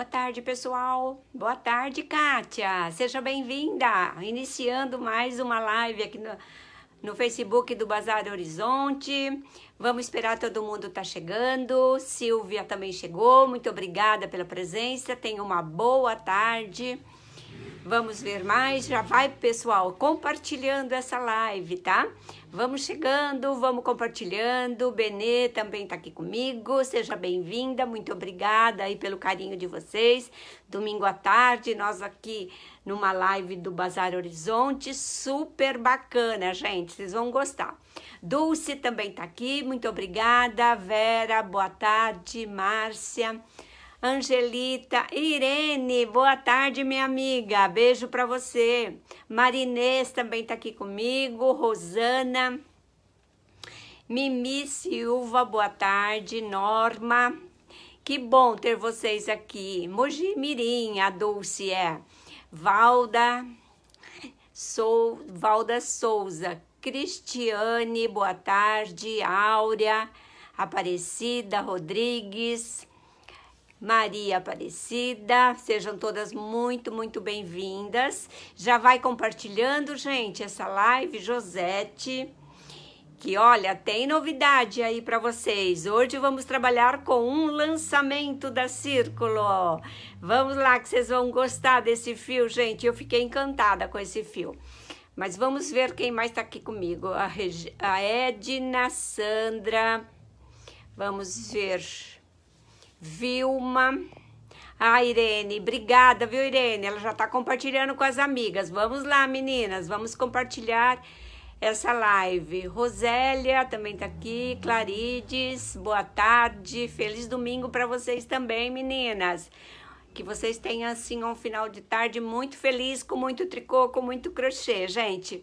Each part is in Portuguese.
Boa tarde, pessoal. Boa tarde, Kátia. Seja bem-vinda. Iniciando mais uma live aqui no, no Facebook do Bazar Horizonte. Vamos esperar todo mundo estar tá chegando. Silvia também chegou. Muito obrigada pela presença. Tenha uma boa tarde. Vamos ver mais. Já vai, pessoal, compartilhando essa live, tá? Vamos chegando, vamos compartilhando. O Benê também tá aqui comigo. Seja bem-vinda. Muito obrigada aí pelo carinho de vocês. Domingo à tarde, nós aqui numa live do Bazar Horizonte, super bacana, gente. Vocês vão gostar. Dulce também tá aqui. Muito obrigada, Vera. Boa tarde, Márcia. Angelita, Irene, boa tarde, minha amiga. Beijo para você. Marinês também está aqui comigo, Rosana. Mimi Silva, boa tarde, Norma. Que bom ter vocês aqui. Mogi Mirim, a Dulce é. Valda, Sou, Valda Souza, Cristiane, boa tarde, Áurea, Aparecida Rodrigues, Maria Aparecida, sejam todas muito, muito bem-vindas. Já vai compartilhando, gente, essa live, Josete. Que olha, tem novidade aí para vocês. Hoje vamos trabalhar com um lançamento da Círculo. Vamos lá que vocês vão gostar desse fio, gente. Eu fiquei encantada com esse fio. Mas vamos ver quem mais está aqui comigo. A, Reg... a Edna Sandra. Vamos ver. Vilma. A Irene, obrigada, viu, Irene? Ela já tá compartilhando com as amigas. Vamos lá, meninas, vamos compartilhar essa live. Rosélia também tá aqui, Clarides, boa tarde. Feliz domingo para vocês também, meninas. Que vocês tenham assim um final de tarde muito feliz, com muito tricô, com muito crochê, gente.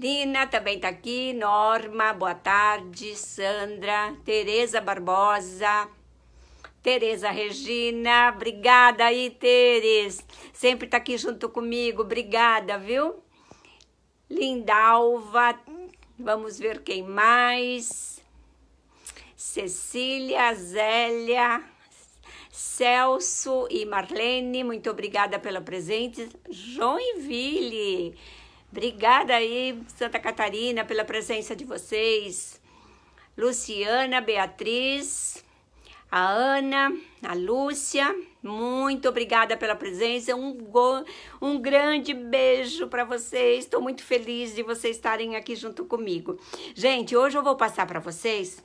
Nina também está aqui, Norma, boa tarde, Sandra, Tereza Barbosa, Tereza Regina, obrigada aí, Teres, sempre está aqui junto comigo, obrigada, viu? Lindalva, vamos ver quem mais, Cecília, Zélia, Celso e Marlene, muito obrigada pela presente, Joinville, Obrigada aí, Santa Catarina, pela presença de vocês. Luciana, Beatriz, a Ana, a Lúcia, muito obrigada pela presença. Um, go... um grande beijo para vocês. Estou muito feliz de vocês estarem aqui junto comigo. Gente, hoje eu vou passar para vocês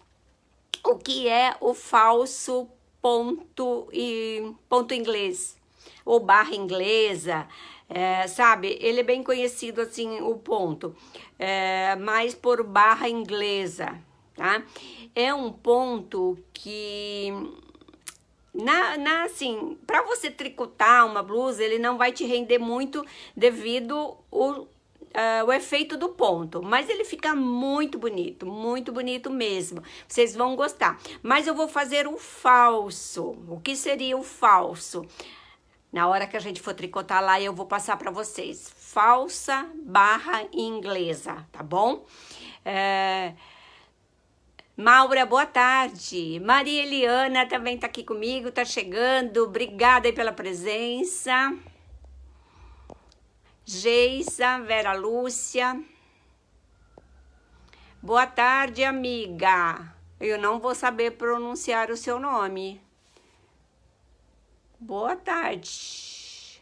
o que é o falso ponto e ponto inglês ou barra inglesa. É, sabe, ele é bem conhecido assim, o ponto, é, mais por barra inglesa, tá? É um ponto que na, na, assim, para você tricotar uma blusa, ele não vai te render muito devido o, uh, o efeito do ponto, mas ele fica muito bonito, muito bonito mesmo. Vocês vão gostar. Mas eu vou fazer o falso. O que seria o falso? Na hora que a gente for tricotar lá, eu vou passar para vocês. Falsa barra inglesa, tá bom? É... Maura, boa tarde. Maria Eliana também tá aqui comigo, tá chegando. Obrigada aí pela presença. Geisa, Vera Lúcia. Boa tarde, amiga. Eu não vou saber pronunciar o seu nome. Boa tarde.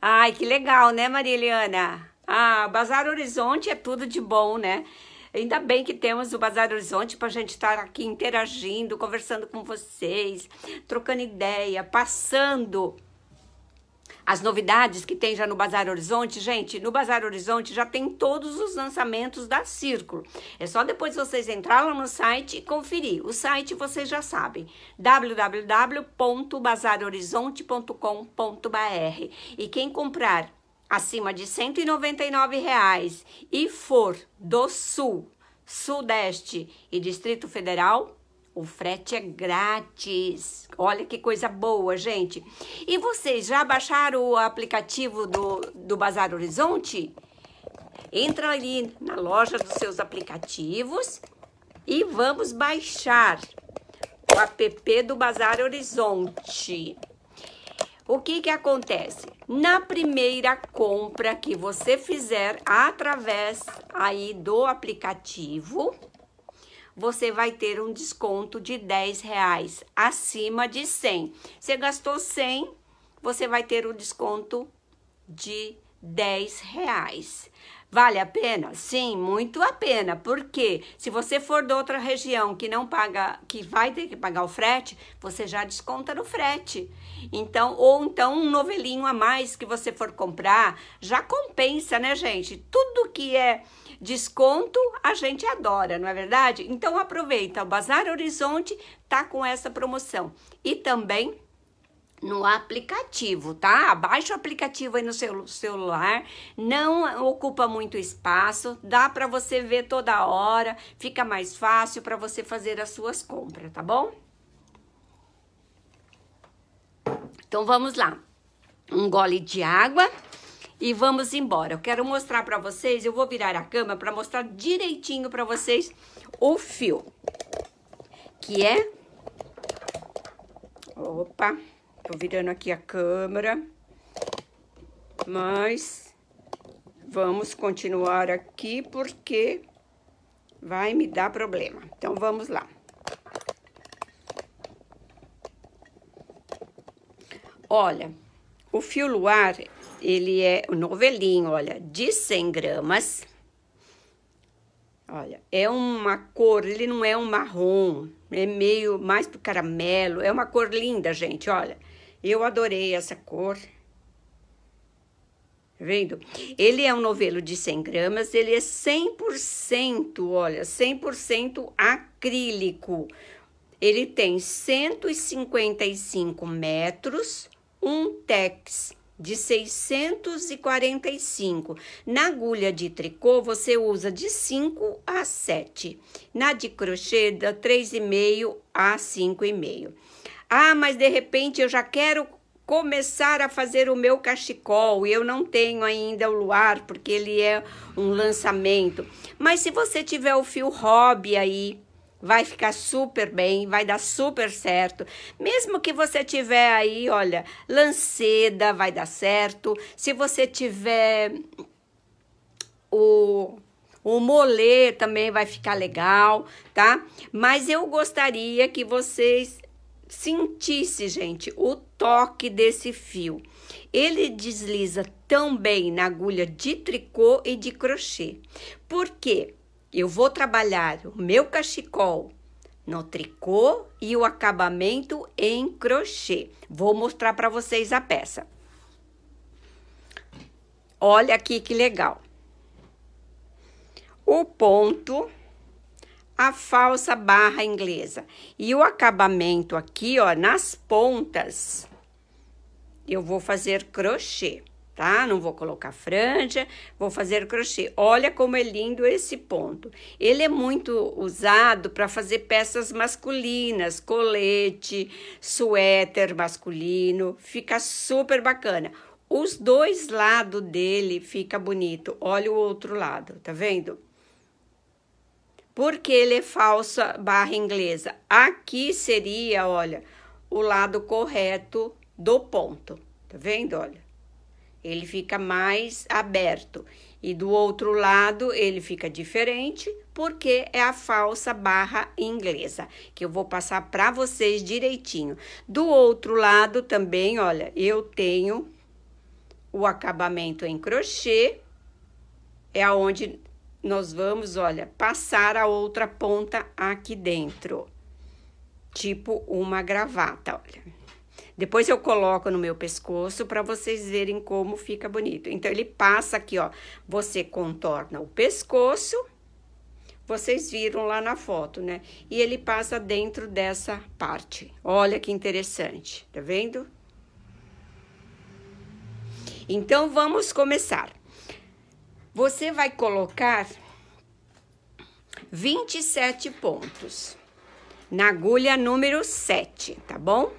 Ai, que legal, né, Mariliana? Ah, o Bazar Horizonte é tudo de bom, né? Ainda bem que temos o Bazar Horizonte para a gente estar tá aqui interagindo, conversando com vocês, trocando ideia, passando as novidades que tem já no Bazar Horizonte, gente, no Bazar Horizonte já tem todos os lançamentos da Círculo. É só depois vocês entrarem lá no site e conferir. O site vocês já sabem, www.bazarhorizonte.com.br. E quem comprar acima de R$ 199 reais e for do Sul, Sudeste e Distrito Federal, o frete é grátis. Olha que coisa boa, gente. E vocês já baixaram o aplicativo do, do Bazar Horizonte? Entra ali na loja dos seus aplicativos e vamos baixar o app do Bazar Horizonte. O que que acontece? Na primeira compra que você fizer através aí do aplicativo, você vai ter um desconto de 10 reais acima de 100. Você gastou 100, você vai ter um desconto de 10 reais. Vale a pena? Sim, muito a pena. Porque se você for de outra região que não paga, que vai ter que pagar o frete, você já desconta no frete. Então, ou então um novelinho a mais que você for comprar, já compensa, né, gente? Tudo que é desconto, a gente adora, não é verdade? Então aproveita, o Bazar Horizonte tá com essa promoção. E também no aplicativo, tá? Abaixa o aplicativo aí no seu celular, não ocupa muito espaço, dá para você ver toda hora, fica mais fácil para você fazer as suas compras, tá bom? Então vamos lá. Um gole de água e vamos embora. Eu quero mostrar para vocês, eu vou virar a cama para mostrar direitinho para vocês o fio, que é Opa! Tô virando aqui a câmera. Mas vamos continuar aqui porque vai me dar problema. Então vamos lá. Olha, o fio luar, ele é o novelinho, olha, de 100 gramas. Olha, é uma cor, ele não é um marrom, é meio mais pro caramelo, é uma cor linda, gente, olha. Eu adorei essa cor. Tá vendo? Ele é um novelo de 100 gramas, ele é 100%, olha, 100% acrílico. Ele tem 155 metros, um tex de 645. Na agulha de tricô, você usa de 5 a 7. Na de crochê, da 3,5 a 5,5. Ah, mas de repente eu já quero começar a fazer o meu cachecol e eu não tenho ainda o luar porque ele é um lançamento. Mas se você tiver o fio hobby aí, vai ficar super bem, vai dar super certo. Mesmo que você tiver aí, olha, lanceda, vai dar certo. Se você tiver o o molê também vai ficar legal, tá? Mas eu gostaria que vocês sentisse, gente, o toque desse fio. Ele desliza tão bem na agulha de tricô e de crochê. Porque eu vou trabalhar o meu cachecol no tricô e o acabamento em crochê. Vou mostrar para vocês a peça. Olha aqui que legal. O ponto a falsa barra inglesa. E o acabamento aqui, ó, nas pontas, eu vou fazer crochê, tá? Não vou colocar franja, vou fazer crochê. Olha como é lindo esse ponto. Ele é muito usado para fazer peças masculinas, colete, suéter masculino, fica super bacana. Os dois lados dele fica bonito. Olha o outro lado, tá vendo? Por que ele é falsa barra inglesa? Aqui seria, olha, o lado correto do ponto. Tá vendo? Olha. Ele fica mais aberto. E do outro lado, ele fica diferente, porque é a falsa barra inglesa, que eu vou passar para vocês direitinho. Do outro lado também, olha, eu tenho o acabamento em crochê, é aonde nós vamos, olha, passar a outra ponta aqui dentro, tipo uma gravata, olha. Depois eu coloco no meu pescoço para vocês verem como fica bonito. Então, ele passa aqui, ó, você contorna o pescoço, vocês viram lá na foto, né? E ele passa dentro dessa parte. Olha que interessante, tá vendo? Então, vamos começar. Você vai colocar 27 pontos na agulha número 7, tá bom?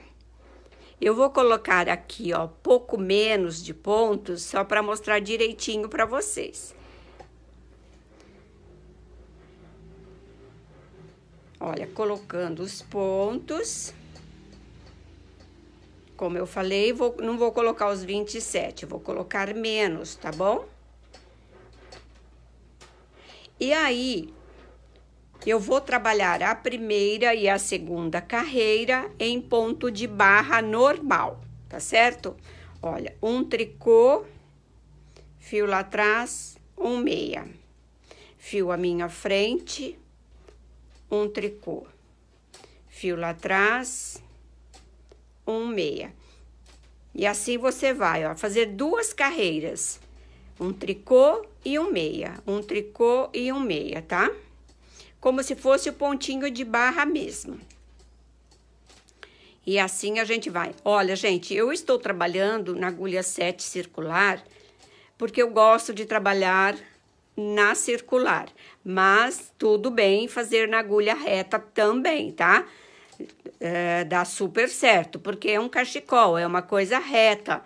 Eu vou colocar aqui, ó, pouco menos de pontos, só para mostrar direitinho para vocês. Olha, colocando os pontos. Como eu falei, vou, não vou colocar os 27, vou colocar menos, tá bom? E aí, eu vou trabalhar a primeira e a segunda carreira em ponto de barra normal, tá certo? Olha, um tricô, fio lá atrás, um meia, fio a minha frente, um tricô, fio lá atrás, um meia. E assim você vai, ó, fazer duas carreiras, um tricô, e um meia, um tricô e um meia, tá? Como se fosse o pontinho de barra mesmo. E assim a gente vai. Olha, gente, eu estou trabalhando na agulha 7 circular, porque eu gosto de trabalhar na circular, mas tudo bem fazer na agulha reta também, tá? É, dá super certo, porque é um cachecol, é uma coisa reta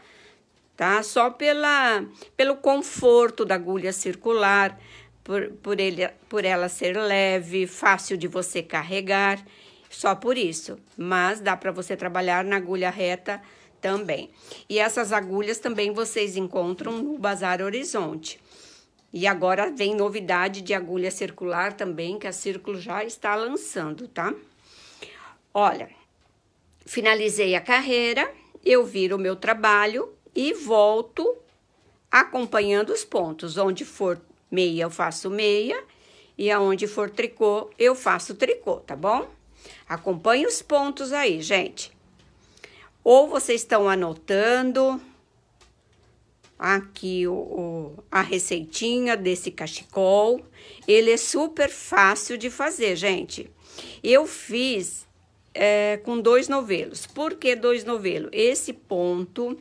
tá? Só pela, pelo conforto da agulha circular, por, por, ele, por ela ser leve, fácil de você carregar, só por isso. Mas dá para você trabalhar na agulha reta também. E essas agulhas também vocês encontram no Bazar Horizonte. E agora vem novidade de agulha circular também, que a Círculo já está lançando, tá? Olha, finalizei a carreira, eu viro o meu trabalho e volto acompanhando os pontos. Onde for meia, eu faço meia, e aonde for tricô, eu faço tricô, tá bom? Acompanhe os pontos aí, gente. Ou vocês estão anotando aqui o, o, a receitinha desse cachecol. Ele é super fácil de fazer, gente. Eu fiz é, com dois novelos. Por que dois novelos? Esse ponto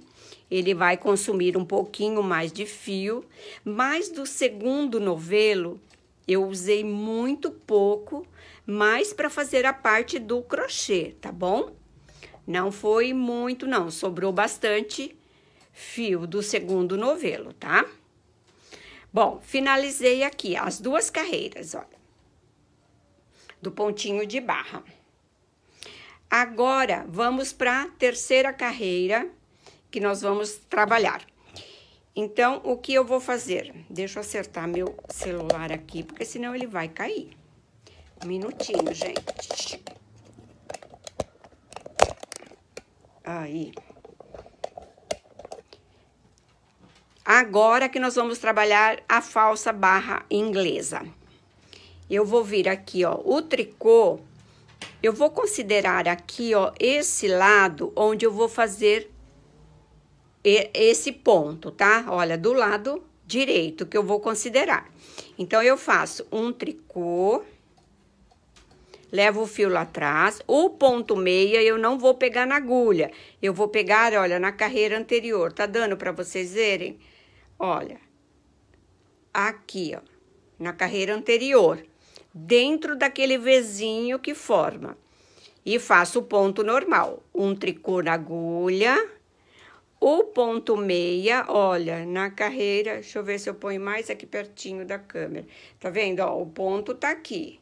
ele vai consumir um pouquinho mais de fio, mas do segundo novelo eu usei muito pouco, mais para fazer a parte do crochê, tá bom? Não foi muito não, sobrou bastante fio do segundo novelo, tá? Bom, finalizei aqui as duas carreiras, olha. Do pontinho de barra. Agora, vamos para a terceira carreira que nós vamos trabalhar. Então, o que eu vou fazer? Deixa eu acertar meu celular aqui, porque senão ele vai cair. Um minutinho, gente. Aí. Agora que nós vamos trabalhar a falsa barra inglesa. Eu vou vir aqui, ó, o tricô, eu vou considerar aqui, ó, esse lado onde eu vou fazer esse ponto, tá? Olha, do lado direito que eu vou considerar. Então, eu faço um tricô, levo o fio lá atrás, o ponto meia eu não vou pegar na agulha, eu vou pegar, olha, na carreira anterior, tá dando para vocês verem? Olha, aqui, ó, na carreira anterior, dentro daquele vizinho que forma. E faço o ponto normal, um tricô na agulha o ponto meia, olha, na carreira, deixa eu ver se eu ponho mais aqui pertinho da câmera. Tá vendo? Ó, o ponto tá aqui.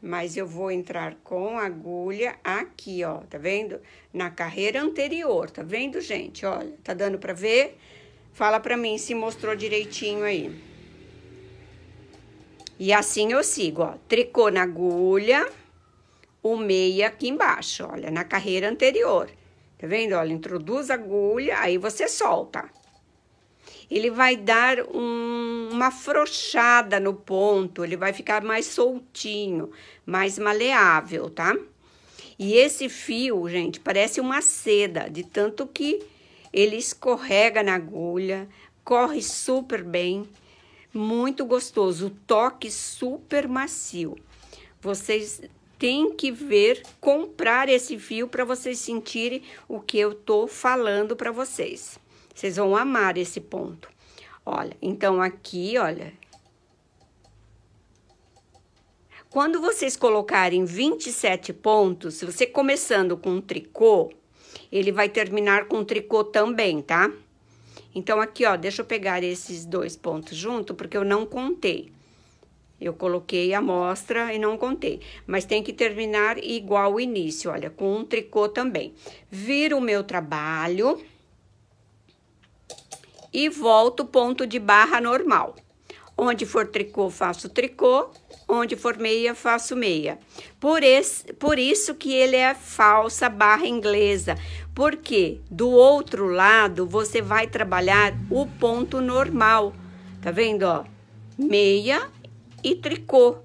Mas eu vou entrar com a agulha aqui, ó, tá vendo? Na carreira anterior, tá vendo, gente? Olha, tá dando pra ver? Fala pra mim se mostrou direitinho aí. E assim eu sigo, ó, tricô na agulha, o meia aqui embaixo, olha, na carreira anterior. Tá vendo? Olha, introduz a agulha, aí você solta. Ele vai dar um, uma frouxada no ponto, ele vai ficar mais soltinho, mais maleável, tá? E esse fio, gente, parece uma seda, de tanto que ele escorrega na agulha, corre super bem, muito gostoso, toque super macio. Vocês tem que ver, comprar esse fio para vocês sentirem o que eu tô falando para vocês. Vocês vão amar esse ponto. Olha, então aqui, olha. Quando vocês colocarem 27 pontos, se você começando com um tricô, ele vai terminar com um tricô também, tá? Então, aqui, ó, deixa eu pegar esses dois pontos junto, porque eu não contei. Eu coloquei a amostra e não contei, mas tem que terminar igual o início, olha, com um tricô também. Viro o meu trabalho e volto o ponto de barra normal. Onde for tricô, faço tricô, onde for meia, faço meia. Por, esse, por isso que ele é falsa barra inglesa, porque do outro lado você vai trabalhar o ponto normal, tá vendo, ó? Meia, e tricô.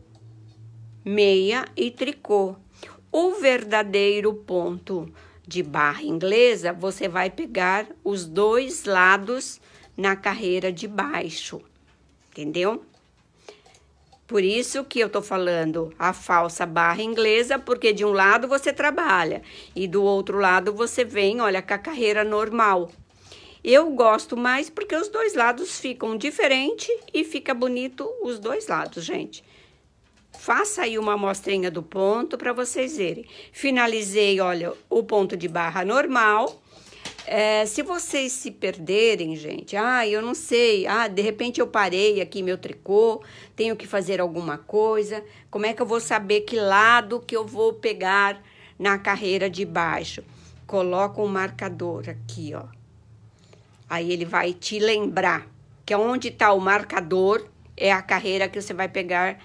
Meia e tricô. O verdadeiro ponto de barra inglesa, você vai pegar os dois lados na carreira de baixo, entendeu? Por isso que eu tô falando a falsa barra inglesa, porque de um lado você trabalha e do outro lado você vem, olha, com a carreira normal. Eu gosto mais porque os dois lados ficam diferente e fica bonito os dois lados, gente. Faça aí uma amostrinha do ponto para vocês verem. Finalizei, olha, o ponto de barra normal. É, se vocês se perderem, gente, ah, eu não sei, ah, de repente eu parei aqui meu tricô, tenho que fazer alguma coisa, como é que eu vou saber que lado que eu vou pegar na carreira de baixo? Coloca um marcador aqui, ó, Aí ele vai te lembrar que onde está o marcador é a carreira que você vai pegar,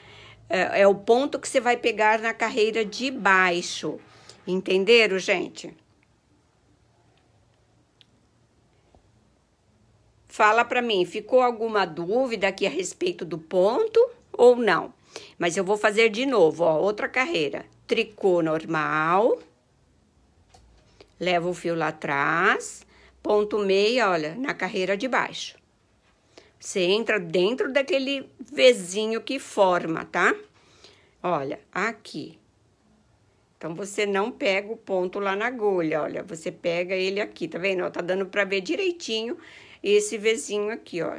é, é o ponto que você vai pegar na carreira de baixo. Entenderam, gente? Fala para mim, ficou alguma dúvida aqui a respeito do ponto ou não? Mas eu vou fazer de novo, ó, outra carreira. Tricô normal. Levo o fio lá atrás Ponto meia, olha, na carreira de baixo. Você entra dentro daquele vizinho que forma, tá? Olha, aqui. Então, você não pega o ponto lá na agulha, olha. Você pega ele aqui, tá vendo? Ó, tá dando pra ver direitinho esse vizinho aqui, ó.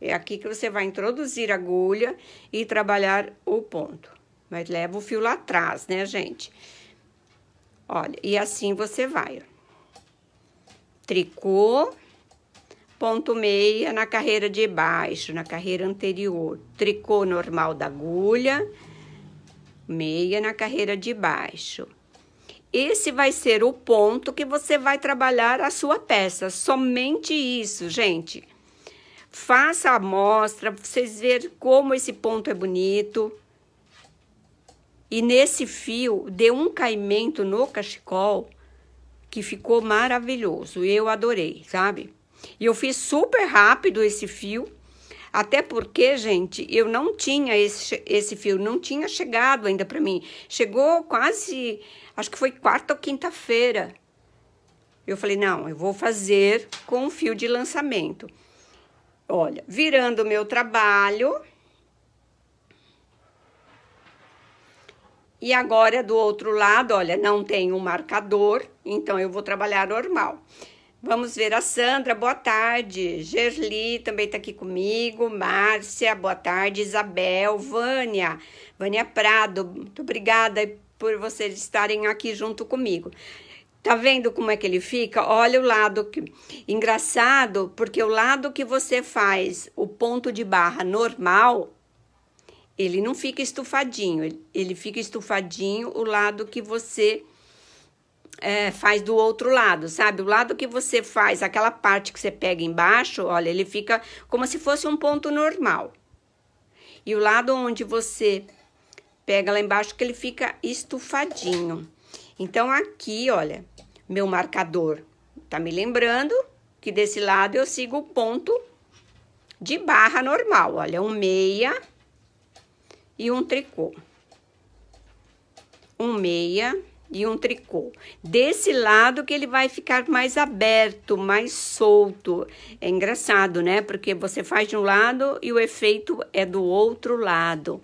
É aqui que você vai introduzir a agulha e trabalhar o ponto. Mas leva o fio lá atrás, né, gente? Olha, e assim você vai tricô, ponto meia na carreira de baixo, na carreira anterior, tricô normal da agulha, meia na carreira de baixo. Esse vai ser o ponto que você vai trabalhar a sua peça, somente isso, gente. Faça a amostra, vocês verem como esse ponto é bonito. E nesse fio, dê um caimento no cachecol que ficou maravilhoso. Eu adorei, sabe? E eu fiz super rápido esse fio, até porque, gente, eu não tinha esse, esse fio, não tinha chegado ainda para mim. Chegou quase, acho que foi quarta ou quinta-feira. Eu falei, não, eu vou fazer com o fio de lançamento. Olha, virando o meu trabalho, E agora do outro lado, olha, não tem um marcador, então eu vou trabalhar normal. Vamos ver a Sandra, boa tarde. Gerli também está aqui comigo. Márcia, boa tarde. Isabel, Vânia, Vânia Prado, muito obrigada por vocês estarem aqui junto comigo. Tá vendo como é que ele fica? Olha o lado que... engraçado, porque o lado que você faz o ponto de barra normal, ele não fica estufadinho, ele, fica estufadinho o lado que você é, faz do outro lado, sabe? O lado que você faz, aquela parte que você pega embaixo, olha, ele fica como se fosse um ponto normal. E o lado onde você pega lá embaixo, que ele fica estufadinho. Então, aqui, olha, meu marcador tá me lembrando que desse lado eu sigo o ponto de barra normal. Olha, um meia e um tricô. Um meia e um tricô. Desse lado que ele vai ficar mais aberto, mais solto. É engraçado, né? Porque você faz de um lado e o efeito é do outro lado.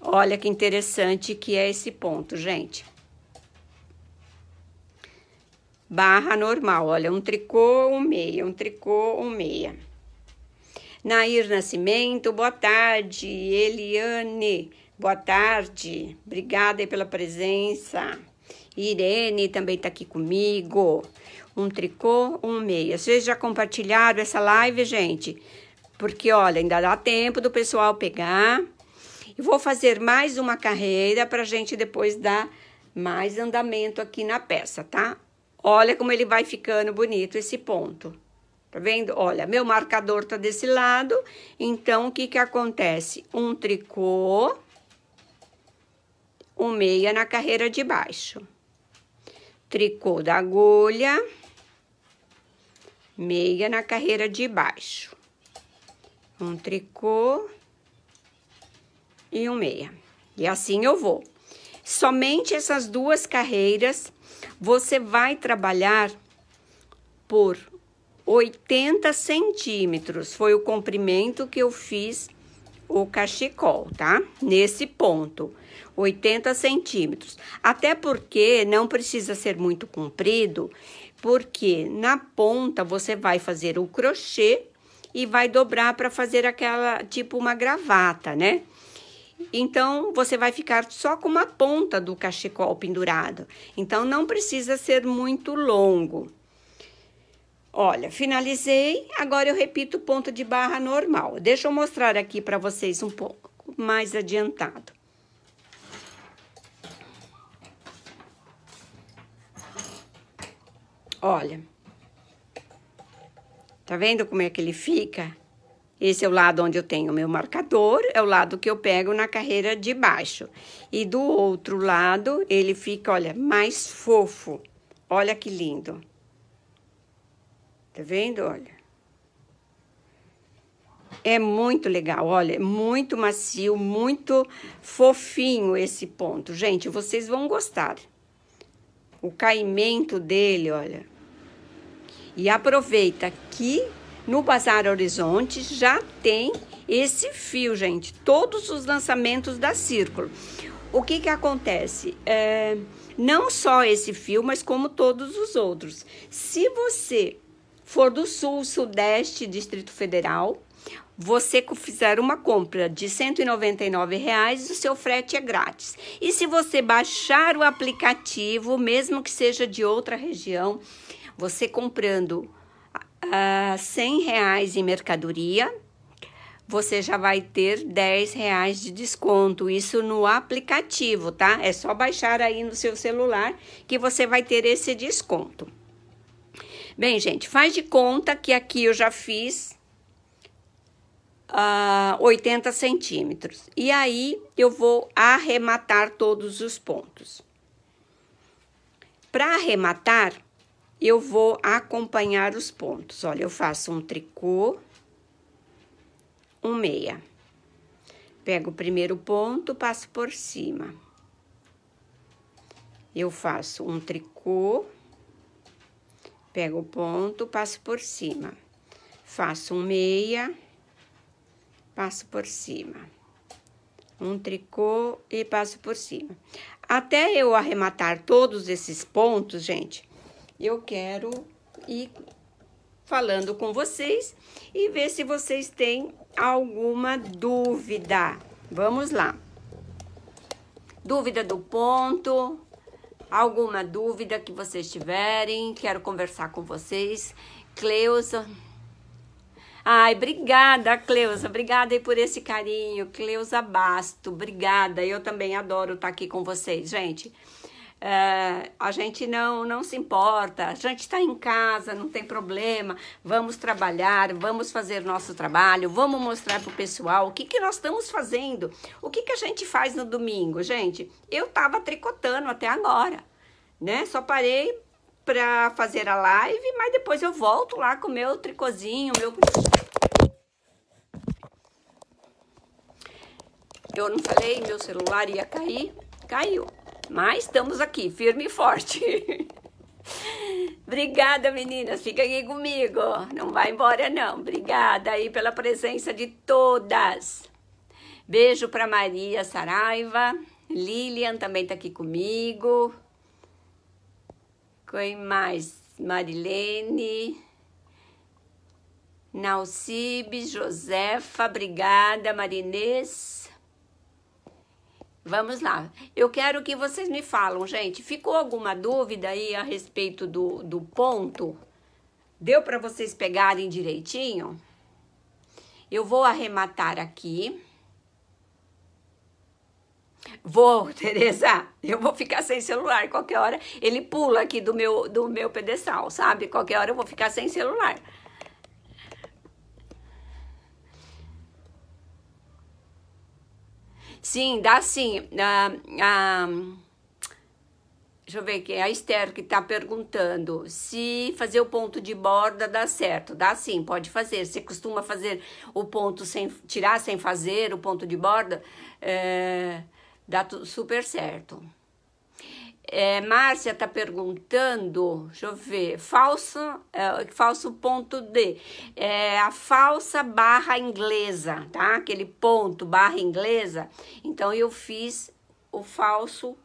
Olha que interessante que é esse ponto, gente. Barra normal, olha, um tricô, um meia, um tricô, um meia. Nair Nascimento, boa tarde. Eliane, boa tarde. Obrigada pela presença. Irene também está aqui comigo. Um tricô, um meia. Vocês já compartilharam essa live, gente? Porque, olha, ainda dá tempo do pessoal pegar. E vou fazer mais uma carreira para a gente depois dar mais andamento aqui na peça, tá? Olha como ele vai ficando bonito esse ponto. Tá vendo? Olha, meu marcador tá desse lado, então o que que acontece? Um tricô, um meia na carreira de baixo. Tricô da agulha, meia na carreira de baixo. Um tricô e um meia. E assim eu vou. Somente essas duas carreiras você vai trabalhar por 80 centímetros foi o comprimento que eu fiz o cachecol, tá? Nesse ponto, 80 centímetros. Até porque não precisa ser muito comprido, porque na ponta você vai fazer o crochê e vai dobrar para fazer aquela tipo uma gravata, né? Então, você vai ficar só com uma ponta do cachecol pendurado. Então, não precisa ser muito longo. Olha, finalizei, agora eu repito o ponto de barra normal. Deixa eu mostrar aqui para vocês um pouco mais adiantado. Olha, tá vendo como é que ele fica? Esse é o lado onde eu tenho o meu marcador, é o lado que eu pego na carreira de baixo. E do outro lado, ele fica, olha, mais fofo. Olha que lindo. Tá vendo? Olha. É muito legal, olha, é muito macio, muito fofinho esse ponto. Gente, vocês vão gostar. O caimento dele, olha. E aproveita que no Bazar Horizonte já tem esse fio, gente. Todos os lançamentos da Círculo. O que que acontece? É, não só esse fio, mas como todos os outros. Se você for do Sul, Sudeste, Distrito Federal, você fizer uma compra de R$ 199, reais, o seu frete é grátis. E se você baixar o aplicativo, mesmo que seja de outra região, você comprando uh, ah, 100 reais em mercadoria, você já vai ter 10 reais de desconto. Isso no aplicativo, tá? É só baixar aí no seu celular que você vai ter esse desconto. Bem, gente, faz de conta que aqui eu já fiz uh, ah, 80 centímetros. E aí, eu vou arrematar todos os pontos. Para arrematar, eu vou acompanhar os pontos. Olha, eu faço um tricô, um meia. Pego o primeiro ponto, passo por cima. Eu faço um tricô, Pego o ponto, passo por cima. Faço um meia, passo por cima. Um tricô e passo por cima. Até eu arrematar todos esses pontos, gente, eu quero ir falando com vocês e ver se vocês têm alguma dúvida. Vamos lá. Dúvida do ponto, Alguma dúvida que vocês tiverem, quero conversar com vocês. Cleusa. Ai, obrigada, Cleusa. Obrigada aí por esse carinho. Cleusa Basto, obrigada. Eu também adoro estar aqui com vocês, gente. É, a gente não, não se importa, a gente está em casa, não tem problema, vamos trabalhar, vamos fazer nosso trabalho, vamos mostrar para o pessoal o que, que nós estamos fazendo, o que, que a gente faz no domingo, gente. Eu estava tricotando até agora, né? Só parei para fazer a live, mas depois eu volto lá com o meu tricôzinho, meu... Eu não falei, meu celular ia cair, caiu. Mas estamos aqui, firme e forte. Obrigada, meninas. Fica aqui comigo. Não vai embora, não. Obrigada aí pela presença de todas. Beijo para Maria Saraiva. Lilian também tá aqui comigo. Quem mais? Marilene. Nalcibe, Josefa, obrigada, Marinês. Vamos lá. Eu quero que vocês me falam, gente. Ficou alguma dúvida aí a respeito do, do ponto? Deu para vocês pegarem direitinho? Eu vou arrematar aqui. Vou, Tereza. Eu vou ficar sem celular. Qualquer hora ele pula aqui do meu, do meu pedestal, sabe? Qualquer hora eu vou ficar sem celular. Sim, dá sim. Ah, ah, deixa eu ver quem é a Esther que está perguntando se fazer o ponto de borda dá certo. Dá sim, pode fazer. Você costuma fazer o ponto sem tirar sem fazer o ponto de borda? É, dá super certo. É, Márcia está perguntando, deixa eu ver, falso, é, falso ponto D, é, a falsa barra inglesa, tá? Aquele ponto barra inglesa. Então eu fiz o falso,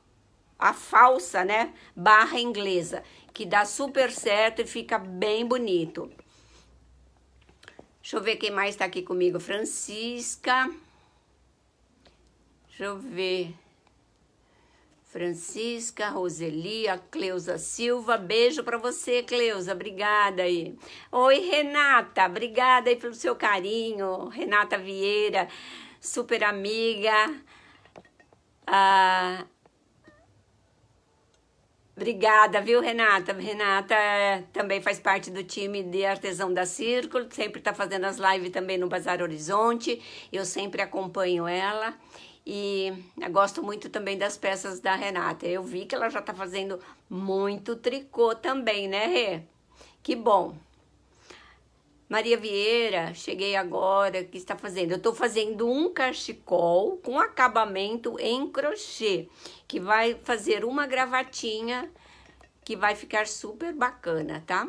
a falsa, né? Barra inglesa, que dá super certo e fica bem bonito. Deixa eu ver quem mais está aqui comigo, Francisca. Deixa eu ver. Francisca, Roselia, Cleusa Silva, beijo para você, Cleusa, obrigada aí. Oi, Renata, obrigada aí pelo seu carinho. Renata Vieira, super amiga. Ah, Obrigada, viu, Renata? Renata também faz parte do time de Artesão da Círculo, sempre está fazendo as lives também no Bazar Horizonte. Eu sempre acompanho ela. E gosto muito também das peças da Renata. Eu vi que ela já tá fazendo muito tricô também, né, Rê? Que bom. Maria Vieira, cheguei agora, o que está fazendo? Eu estou fazendo um cachecol com acabamento em crochê, que vai fazer uma gravatinha que vai ficar super bacana, tá?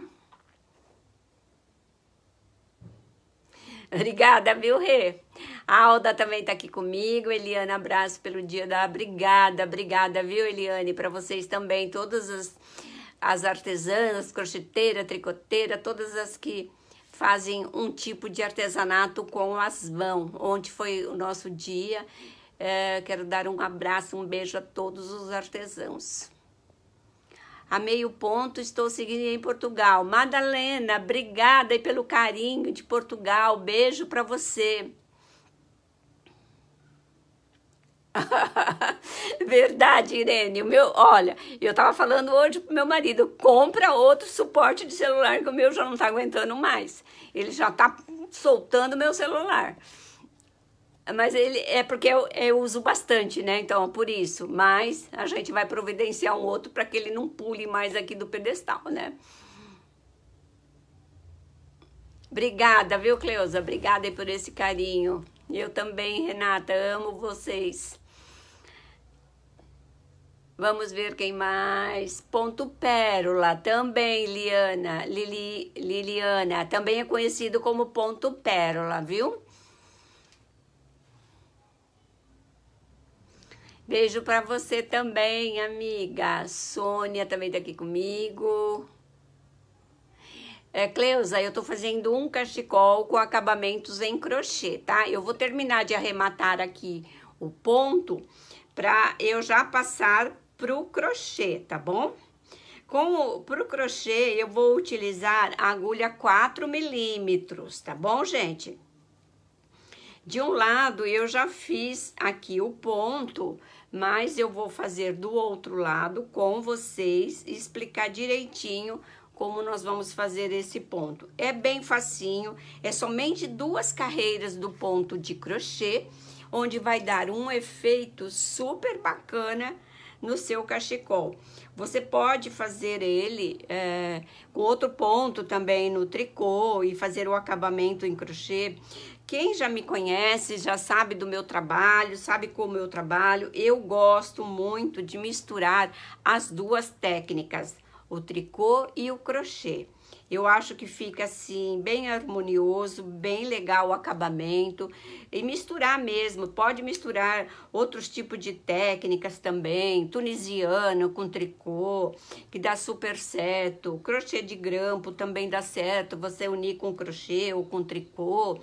Obrigada, viu, Rê? A Alda também está aqui comigo. Eliana, abraço pelo dia da Obrigada, Obrigada, viu, Eliane? Para vocês também, todas as, as artesãs, crocheteira, tricoteira, todas as que fazem um tipo de artesanato com as mãos. Ontem foi o nosso dia. É, quero dar um abraço, um beijo a todos os artesãos. A meio ponto, estou seguindo em Portugal. Madalena, obrigada aí pelo carinho de Portugal. Beijo para você. Verdade, Irene. O meu, olha, eu tava falando hoje pro meu marido, compra outro suporte de celular que o meu já não tá aguentando mais. Ele já tá soltando meu celular. Mas ele é porque eu, eu uso bastante, né? Então, é por isso. Mas a gente vai providenciar um outro para que ele não pule mais aqui do pedestal, né? Obrigada, viu, Cleusa? Obrigada aí por esse carinho. Eu também, Renata, amo vocês. Vamos ver quem mais. Ponto Pérola, também, Liana. Lili, Liliana, também é conhecido como Ponto Pérola, viu? Beijo para você também, amiga. Sônia também tá aqui comigo. É, Cleusa, eu tô fazendo um cachecol com acabamentos em crochê, tá? Eu vou terminar de arrematar aqui o ponto pra eu já passar pro crochê, tá bom? Com o, pro crochê, eu vou utilizar agulha 4 milímetros, tá bom, gente? De um lado, eu já fiz aqui o ponto, mas eu vou fazer do outro lado com vocês e explicar direitinho como nós vamos fazer esse ponto. É bem facinho, é somente duas carreiras do ponto de crochê, onde vai dar um efeito super bacana no seu cachecol. Você pode fazer ele é, com outro ponto também no tricô e fazer o acabamento em crochê. Quem já me conhece já sabe do meu trabalho, sabe como eu trabalho. Eu gosto muito de misturar as duas técnicas, o tricô e o crochê. Eu acho que fica assim bem harmonioso, bem legal o acabamento e misturar mesmo, pode misturar outros tipos de técnicas também, tunisiano com tricô, que dá super certo, crochê de grampo também dá certo, você unir com crochê ou com tricô.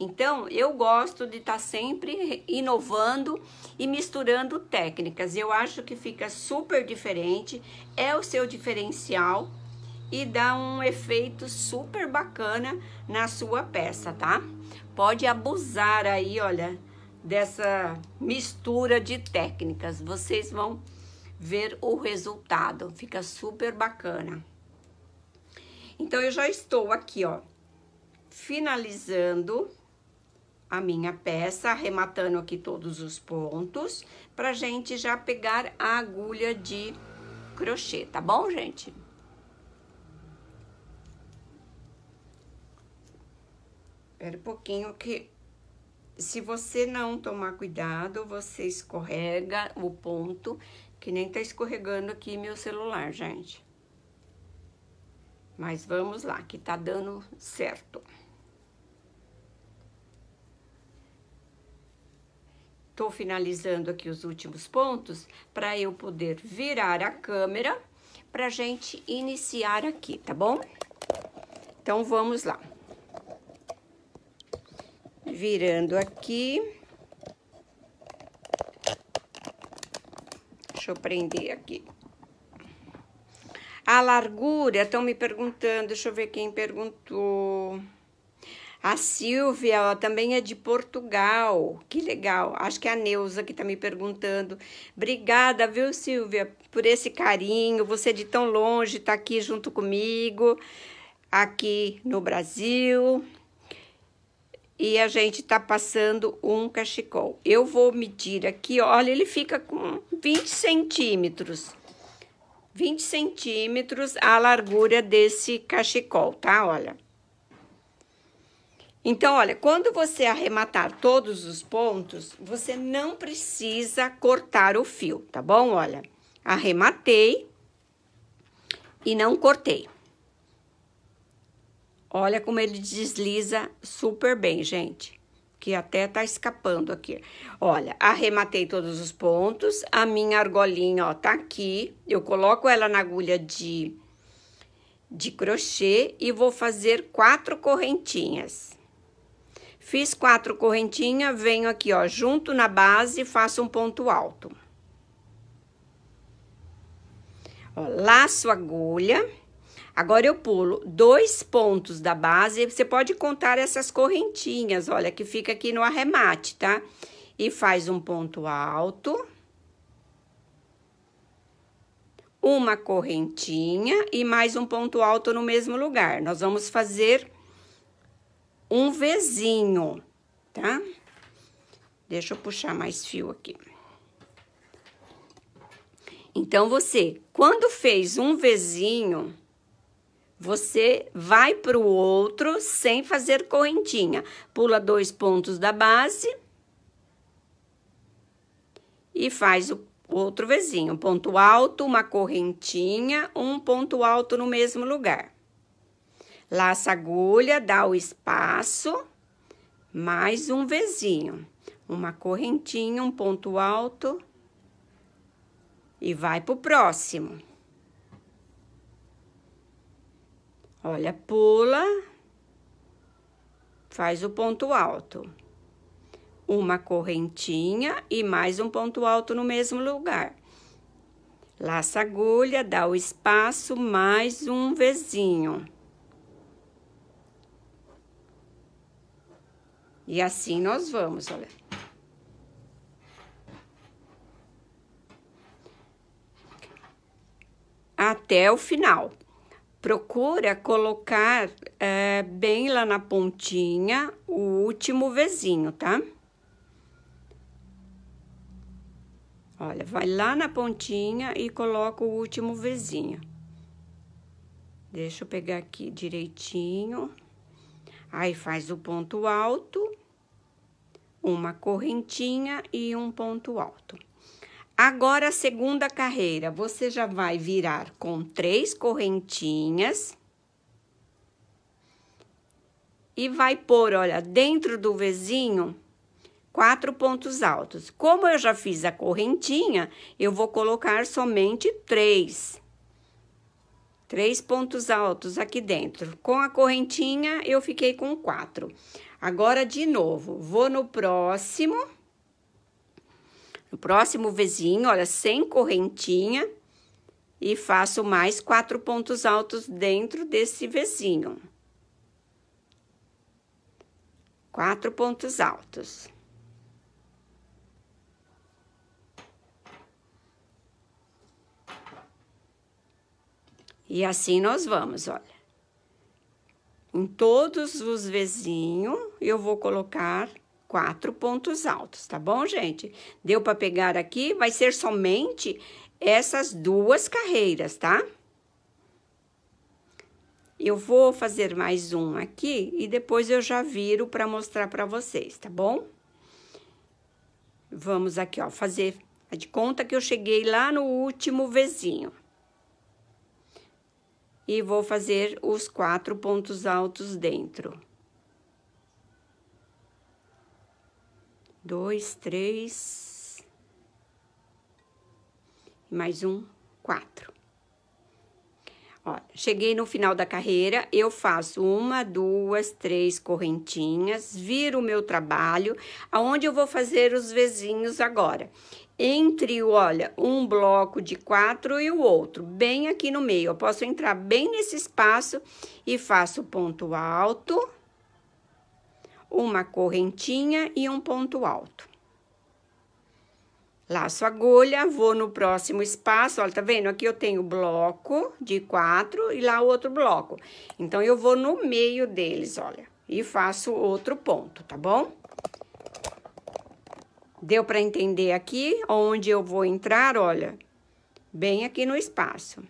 Então, eu gosto de estar tá sempre inovando e misturando técnicas. Eu acho que fica super diferente, é o seu diferencial e dá um efeito super bacana na sua peça, tá? Pode abusar aí, olha, dessa mistura de técnicas. Vocês vão ver o resultado, fica super bacana. Então, eu já estou aqui, ó, finalizando a minha peça, arrematando aqui todos os pontos, pra gente já pegar a agulha de crochê, tá bom, gente? Espera um pouquinho que se você não tomar cuidado, você escorrega o ponto, que nem tá escorregando aqui meu celular, gente. Mas vamos lá, que tá dando certo. Tô finalizando aqui os últimos pontos para eu poder virar a câmera pra gente iniciar aqui, tá bom? Então, vamos lá virando aqui. Deixa eu prender aqui. A largura, estão me perguntando, deixa eu ver quem perguntou. A Silvia, ela também é de Portugal. Que legal. Acho que é a Neuza que está me perguntando. Obrigada, viu, Silvia, por esse carinho. Você de tão longe está aqui junto comigo, aqui no Brasil e a gente tá passando um cachecol. Eu vou medir aqui, olha, ele fica com 20 centímetros. 20 centímetros a largura desse cachecol, tá? Olha. Então, olha, quando você arrematar todos os pontos, você não precisa cortar o fio, tá bom? Olha, arrematei e não cortei. Olha como ele desliza super bem, gente. Que até tá escapando aqui. Olha, arrematei todos os pontos. A minha argolinha, ó, tá aqui. Eu coloco ela na agulha de, de crochê e vou fazer quatro correntinhas. Fiz quatro correntinhas, venho aqui, ó, junto na base, faço um ponto alto. Ó, laço agulha Agora eu pulo dois pontos da base, você pode contar essas correntinhas, olha, que fica aqui no arremate, tá? E faz um ponto alto. Uma correntinha e mais um ponto alto no mesmo lugar. Nós vamos fazer um vizinho, tá? Deixa eu puxar mais fio aqui. Então, você, quando fez um vizinho você vai para o outro sem fazer correntinha. Pula dois pontos da base e faz o outro vizinho. Ponto alto, uma correntinha, um ponto alto no mesmo lugar. Laça a agulha, dá o espaço, mais um vizinho. Uma correntinha, um ponto alto e vai para o próximo. Olha, pula, faz o ponto alto. Uma correntinha e mais um ponto alto no mesmo lugar. Laça a agulha, dá o espaço, mais um vezinho. E assim nós vamos, olha. Até o final procura colocar é, bem lá na pontinha o último vizinho, tá? Olha, vai lá na pontinha e coloca o último vizinho. Deixa eu pegar aqui direitinho. Aí faz o ponto alto, uma correntinha e um ponto alto. Agora, a segunda carreira, você já vai virar com três correntinhas e vai pôr, olha, dentro do vizinho, quatro pontos altos. Como eu já fiz a correntinha, eu vou colocar somente três. Três pontos altos aqui dentro. Com a correntinha, eu fiquei com quatro. Agora, de novo, vou no próximo no próximo vizinho, olha, sem correntinha e faço mais quatro pontos altos dentro desse vizinho. Quatro pontos altos. E assim nós vamos, olha. Em todos os vizinhos, eu vou colocar quatro pontos altos, tá bom, gente? Deu para pegar aqui, vai ser somente essas duas carreiras, tá? Eu vou fazer mais um aqui e depois eu já viro para mostrar para vocês, tá bom? Vamos aqui, ó, fazer de conta que eu cheguei lá no último vizinho. E vou fazer os quatro pontos altos dentro. dois, três, mais um, quatro. Ó, cheguei no final da carreira, eu faço uma, duas, três correntinhas, viro o meu trabalho, aonde eu vou fazer os vizinhos agora. Entre, olha, um bloco de quatro e o outro, bem aqui no meio. Eu posso entrar bem nesse espaço e faço ponto alto uma correntinha e um ponto alto. Laço a agulha, vou no próximo espaço, olha, tá vendo? Aqui eu tenho bloco de quatro e lá outro bloco. Então, eu vou no meio deles, olha, e faço outro ponto, tá bom? Deu para entender aqui onde eu vou entrar, olha, bem aqui no espaço.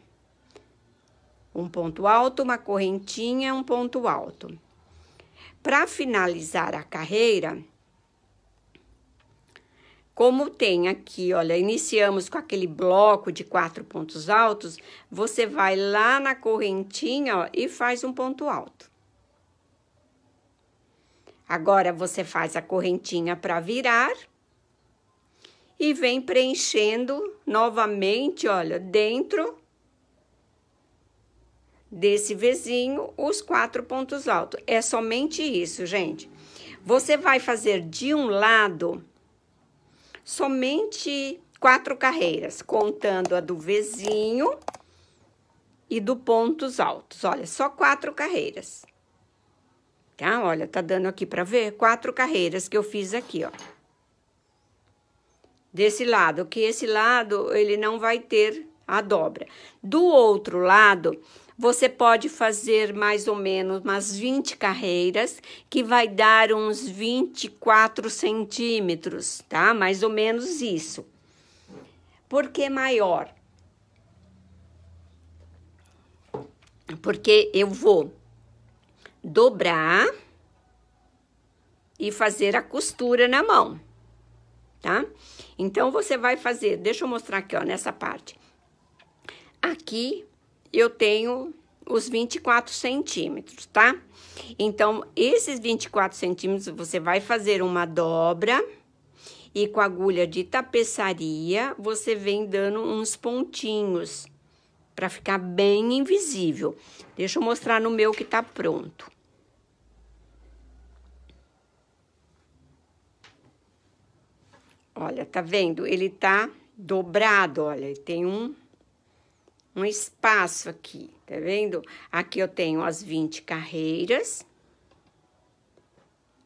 Um ponto alto, uma correntinha, um ponto alto. Para finalizar a carreira, como tem aqui, olha, iniciamos com aquele bloco de quatro pontos altos, você vai lá na correntinha ó, e faz um ponto alto. Agora, você faz a correntinha para virar e vem preenchendo novamente, olha, dentro desse vizinho os quatro pontos altos. É somente isso, gente. Você vai fazer de um lado somente quatro carreiras, contando a do vizinho e do pontos altos. Olha, só quatro carreiras. Tá? Olha, tá dando aqui para ver? Quatro carreiras que eu fiz aqui, ó. Desse lado, que esse lado ele não vai ter a dobra. Do outro lado, você pode fazer mais ou menos umas 20 carreiras, que vai dar uns 24 centímetros, tá? Mais ou menos isso. Por que maior? Porque eu vou dobrar e fazer a costura na mão, tá? Então, você vai fazer, deixa eu mostrar aqui, ó, nessa parte. Aqui, eu tenho os 24 centímetros, tá? Então, esses 24 centímetros, você vai fazer uma dobra e com agulha de tapeçaria, você vem dando uns pontinhos para ficar bem invisível. Deixa eu mostrar no meu que tá pronto. Olha, tá vendo? Ele tá dobrado, olha, tem um um espaço aqui, tá vendo? Aqui eu tenho as 20 carreiras.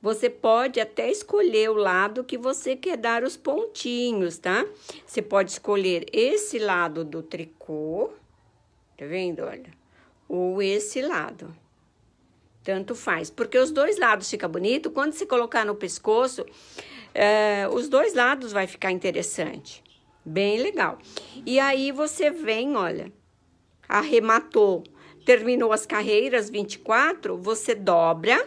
Você pode até escolher o lado que você quer dar os pontinhos, tá? Você pode escolher esse lado do tricô, tá vendo? Olha, ou esse lado. Tanto faz, porque os dois lados fica bonito. Quando você colocar no pescoço, é, os dois lados vai ficar interessante. Bem legal. E aí você vem, olha, arrematou, terminou as carreiras 24, você dobra.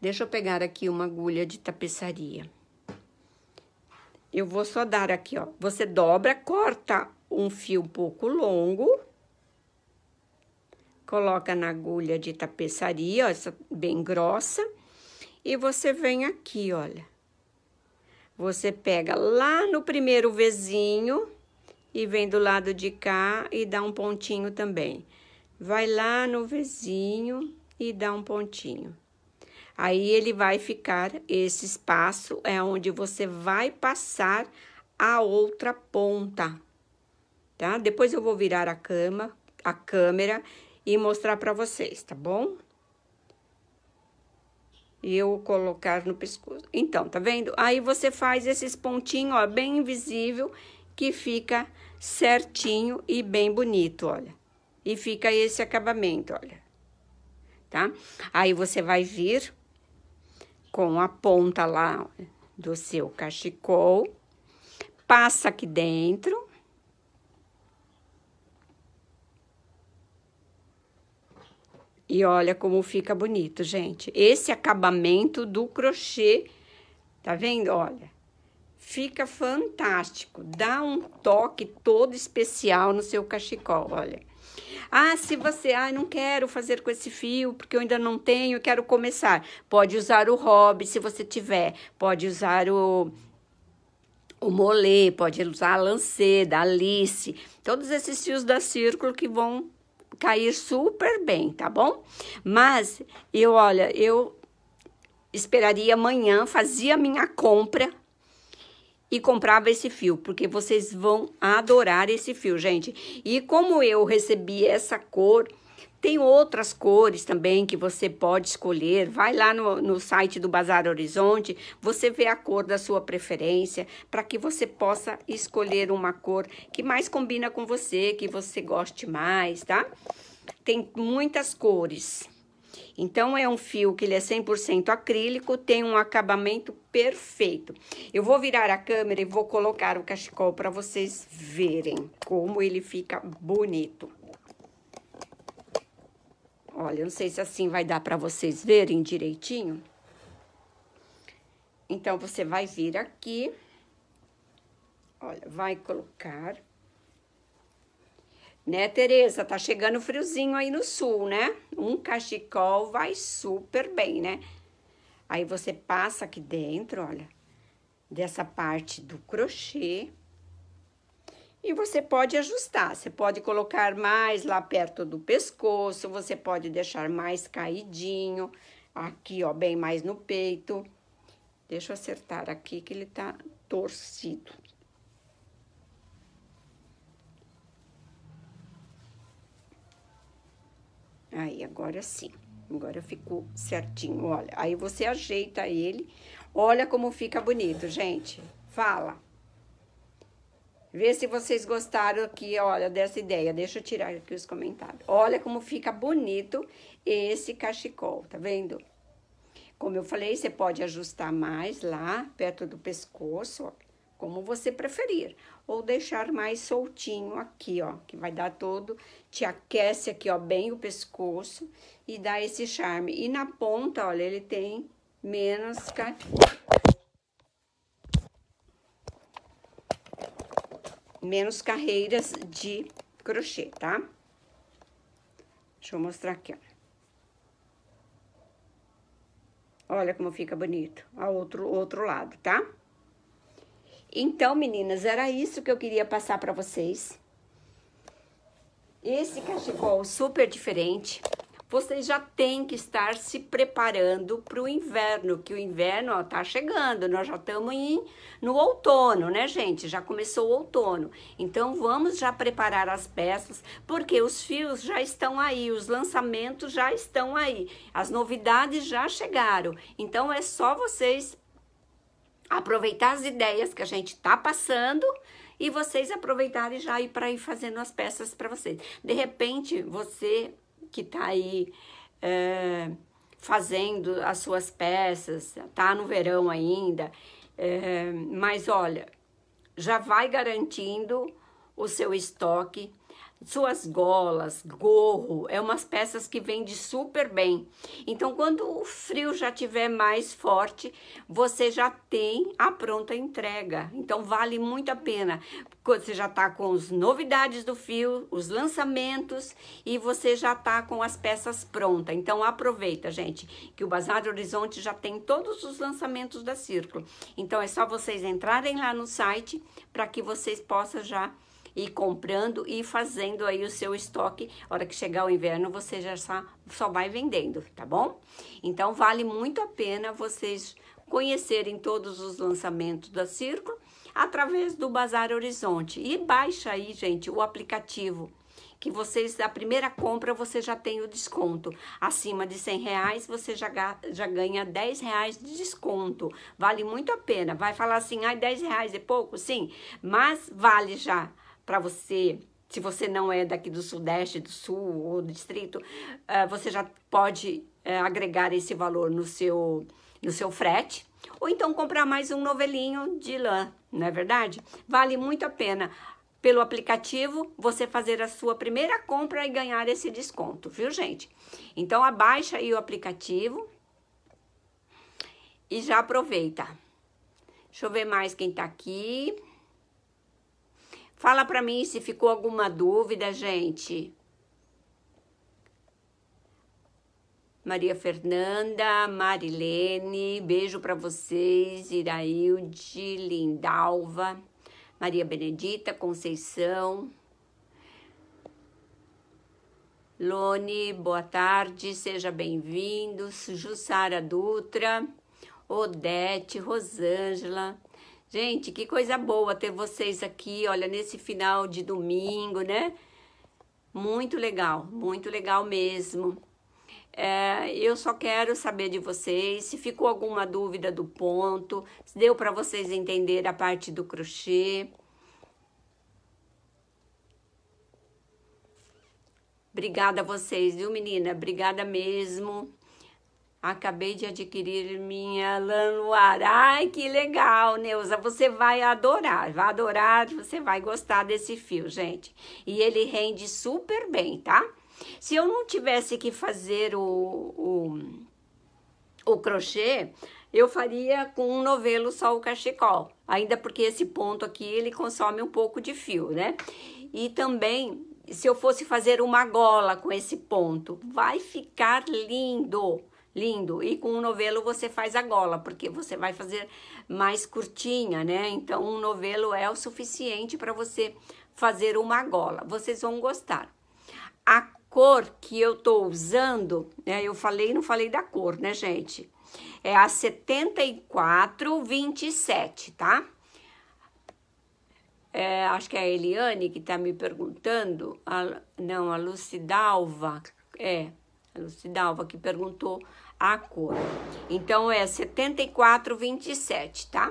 Deixa eu pegar aqui uma agulha de tapeçaria. Eu vou só dar aqui, ó. Você dobra, corta um fio um pouco longo. Coloca na agulha de tapeçaria, ó, essa bem grossa. E você vem aqui, olha. Você pega lá no primeiro vizinho e vem do lado de cá e dá um pontinho também. Vai lá no vizinho e dá um pontinho. Aí ele vai ficar, esse espaço é onde você vai passar a outra ponta, tá? Depois eu vou virar a cama, a câmera e mostrar para vocês, tá bom? e eu colocar no pescoço. Então, tá vendo? Aí você faz esses pontinhos, ó, bem invisível, que fica certinho e bem bonito, olha. E fica esse acabamento, olha. Tá? Aí você vai vir com a ponta lá do seu cachecol, passa aqui dentro E olha como fica bonito, gente. Esse acabamento do crochê, tá vendo? Olha, fica fantástico. Dá um toque todo especial no seu cachecol, olha. Ah, se você, ah, não quero fazer com esse fio, porque eu ainda não tenho, quero começar. Pode usar o hobby, se você tiver. Pode usar o o molê, pode usar a lanceda, a alice, todos esses fios da círculo que vão cair super bem, tá bom? Mas eu, olha, eu esperaria amanhã, fazia minha compra e comprava esse fio, porque vocês vão adorar esse fio, gente. E como eu recebi essa cor tem outras cores também que você pode escolher. Vai lá no, no site do Bazar Horizonte, você vê a cor da sua preferência, para que você possa escolher uma cor que mais combina com você, que você goste mais, tá? Tem muitas cores. Então, é um fio que ele é 100% acrílico, tem um acabamento perfeito. Eu vou virar a câmera e vou colocar o cachecol para vocês verem como ele fica bonito. Olha, não sei se assim vai dar para vocês verem direitinho. Então, você vai vir aqui. Olha, vai colocar. Né, Tereza? Tá chegando friozinho aí no sul, né? Um cachecol vai super bem, né? Aí, você passa aqui dentro, olha, dessa parte do crochê. E você pode ajustar, você pode colocar mais lá perto do pescoço, você pode deixar mais caidinho, aqui, ó, bem mais no peito. Deixa eu acertar aqui que ele tá torcido. Aí, agora sim. Agora ficou certinho, olha. Aí você ajeita ele. Olha como fica bonito, gente. Fala. Vê se vocês gostaram aqui, olha, dessa ideia. Deixa eu tirar aqui os comentários. Olha como fica bonito esse cachecol, tá vendo? Como eu falei, você pode ajustar mais lá, perto do pescoço, ó, como você preferir. Ou deixar mais soltinho aqui, ó, que vai dar todo, te aquece aqui, ó, bem o pescoço e dá esse charme. E na ponta, olha, ele tem menos menos carreiras de crochê, tá? Deixa eu mostrar aqui, ó. Olha como fica bonito, ao outro, outro lado, tá? Então, meninas, era isso que eu queria passar para vocês. Esse cachecol super diferente vocês já tem que estar se preparando para o inverno, que o inverno está chegando, nós já estamos no outono, né, gente? Já começou o outono. Então vamos já preparar as peças, porque os fios já estão aí, os lançamentos já estão aí, as novidades já chegaram. Então é só vocês aproveitar as ideias que a gente está passando e vocês aproveitarem já ir para ir fazendo as peças para vocês. De repente, você que está aí é, fazendo as suas peças, tá no verão ainda, é, mas olha, já vai garantindo o seu estoque suas golas, gorro, é umas peças que vende super bem. Então, quando o frio já tiver mais forte, você já tem a pronta entrega. Então, vale muito a pena. Você já tá com as novidades do fio, os lançamentos e você já tá com as peças prontas. Então, aproveita, gente, que o Bazar do Horizonte já tem todos os lançamentos da Círculo. Então, é só vocês entrarem lá no site para que vocês possam já ir comprando e fazendo aí o seu estoque. A hora que chegar o inverno, você já só, só vai vendendo, tá bom? Então, vale muito a pena vocês conhecerem todos os lançamentos da Círculo através do Bazar Horizonte. E baixa aí, gente, o aplicativo que vocês, a primeira compra, você já tem o desconto. Acima de 100 reais, você já, já ganha 10 reais de desconto. Vale muito a pena. Vai falar assim, ai, 10 reais é pouco? Sim, mas vale já para você, se você não é daqui do Sudeste, do Sul ou do Distrito, uh, você já pode uh, agregar esse valor no seu, no seu frete. Ou então comprar mais um novelinho de lã, não é verdade? Vale muito a pena pelo aplicativo você fazer a sua primeira compra e ganhar esse desconto, viu, gente? Então abaixa aí o aplicativo e já aproveita. Deixa eu ver mais quem tá aqui. Fala para mim se ficou alguma dúvida, gente. Maria Fernanda, Marilene, beijo para vocês, Iraílde, Lindalva, Maria Benedita, Conceição. Lone, boa tarde, seja bem-vindos. Jussara Dutra, Odete, Rosângela, Gente, que coisa boa ter vocês aqui, olha, nesse final de domingo, né? Muito legal, muito legal mesmo. É, eu só quero saber de vocês se ficou alguma dúvida do ponto, se deu para vocês entender a parte do crochê. Obrigada a vocês, viu, menina? Obrigada mesmo. Acabei de adquirir minha Lanoir. Ai, que legal, Neuza. Você vai adorar. Vai adorar, você vai gostar desse fio, gente. E ele rende super bem, tá? Se eu não tivesse que fazer o, o, o crochê, eu faria com um novelo só o cachecol. Ainda porque esse ponto aqui, ele consome um pouco de fio, né? E também, se eu fosse fazer uma gola com esse ponto, vai ficar lindo lindo. E com o um novelo você faz a gola, porque você vai fazer mais curtinha, né? Então, um novelo é o suficiente para você fazer uma gola. Vocês vão gostar. A cor que eu tô usando, né? Eu falei, não falei da cor, né, gente? É a 7427, tá? É, acho que é a Eliane que tá me perguntando. A, não, a Lucidalva. É, a Lucidalva que perguntou a cor. Então é 74,27, tá?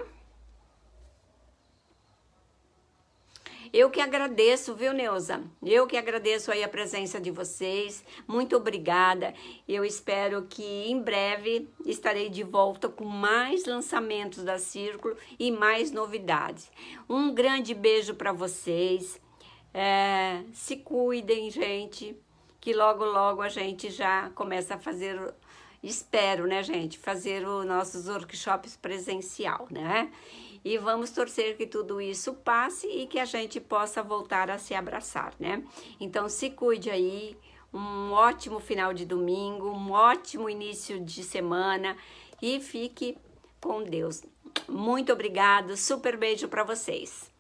Eu que agradeço, viu, Neuza? Eu que agradeço aí a presença de vocês. Muito obrigada. Eu espero que em breve estarei de volta com mais lançamentos da Círculo e mais novidades. Um grande beijo para vocês. É, se cuidem, gente, que logo, logo a gente já começa a fazer espero, né, gente, fazer os nossos workshops presencial, né? E vamos torcer que tudo isso passe e que a gente possa voltar a se abraçar, né? Então se cuide aí, um ótimo final de domingo, um ótimo início de semana e fique com Deus. Muito obrigado, super beijo para vocês.